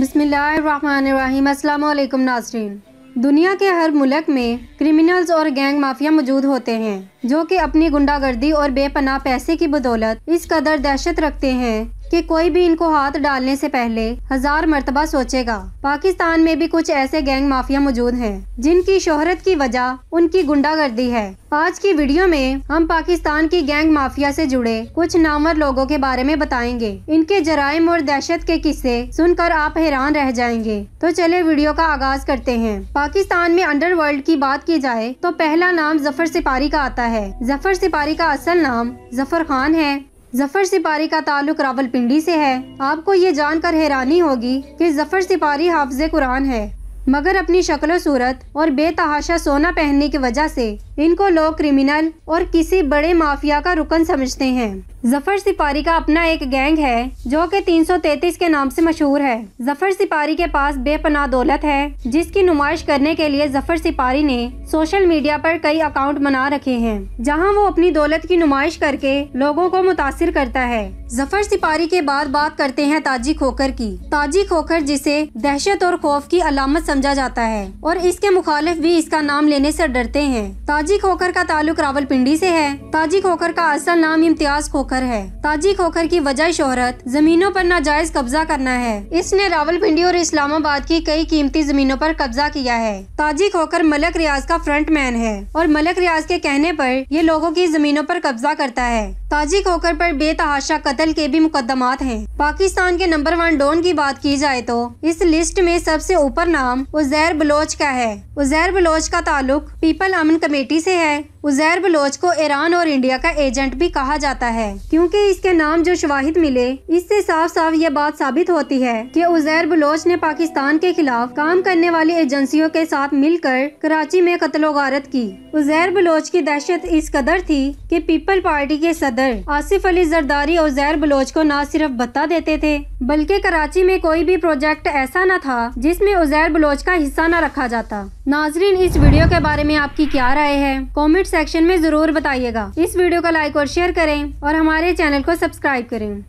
बसमिल अल्लाम नाजरीन दुनिया के हर मुल्क में क्रिमिनल्स और गैंग माफिया मौजूद होते हैं जो कि अपनी गुंडागर्दी और बेपनाह पैसे की बदौलत इस कदर दहशत रखते हैं कि कोई भी इनको हाथ डालने से पहले हजार मरतबा सोचेगा पाकिस्तान में भी कुछ ऐसे गैंग माफिया मौजूद हैं जिनकी शोहरत की वजह उनकी गुंडागर्दी है आज की वीडियो में हम पाकिस्तान की गैंग माफिया से जुड़े कुछ नामर लोगों के बारे में बताएंगे इनके जराइम और दहशत के किस्से सुनकर आप हैरान रह जाएंगे तो चले वीडियो का आगाज करते हैं पाकिस्तान में वर्ल्ड की बात की जाए तो पहला नाम जफर सिपारी का आता है जफर सिपारी का असल नाम जफर खान है जफर सिपारी का ताल्लुक रावलपिंडी से है आपको ये जानकर हैरानी होगी कि जफर सिपारी हाफज कुरान है मगर अपनी शक्ल सूरत और बेतहाशा सोना पहनने की वजह से इनको लोग क्रिमिनल और किसी बड़े माफिया का रुकन समझते हैं जफर सिपारी का अपना एक गैंग है जो कि 333 के नाम से मशहूर है जफर सिपारी के पास बेपनाह दौलत है जिसकी नुमाइश करने के लिए जफर सिपारी ने सोशल मीडिया पर कई अकाउंट बना रखे हैं जहां वो अपनी दौलत की नुमाइश करके लोगों को मुतासर करता है जफर सिपारी के बाद बात करते हैं ताजी खोखर की ताजी खोखर जिसे दहशत और खौफ की अलामत समझा जाता है और इसके मुखालिफ भी इसका नाम लेने से डरते हैं ताजी खोखर का ताल्लुक रावलपिंडी से है ताजी खोखर का असल नाम इम्तियाज खोखर है ताजी खोखर की वजह शोहरत जमीनों पर नाजायज कब्जा करना है इसने रावलपिंडी और इस्लामाबाद की कई कीमती जमीनों पर कब्जा किया है ताजी खोखर मलक रियाज का फ्रंट मैन है और मलक रियाज के कहने पर ये लोगों की जमीनों पर कब्जा करता है ताजी खोखर पर बेतहाशा कत्ल के भी मुकदमात हैं पाकिस्तान के नंबर वन डॉन की बात की जाए तो इस लिस्ट में सबसे ऊपर नाम उजैर बलोच का है उजैर बलोच का ताल्लुक पीपल अमन कमेटी से है उजैर बलोच को ईरान और इंडिया का एजेंट भी कहा जाता है क्योंकि इसके नाम जो शवाहिद मिले इससे साफ साफ ये बात साबित होती है कि उजैर बलोच ने पाकिस्तान के खिलाफ काम करने वाली एजेंसियों के साथ मिलकर कराची में कत्लो गारत की उजैर बलोच की दहशत इस कदर थी कि पीपल पार्टी के सदर आसिफ अली जरदारी और उजैर बलोच को न सिर्फ बता देते थे बल्कि कराची में कोई भी प्रोजेक्ट ऐसा न था जिसमे उजैर बलोच का हिस्सा न रखा जाता नाजरीन इस वीडियो के बारे में आपकी क्या राय है कॉमेंट सेक्शन में जरूर बताइएगा इस वीडियो को लाइक और शेयर करें और हमारे चैनल को सब्सक्राइब करें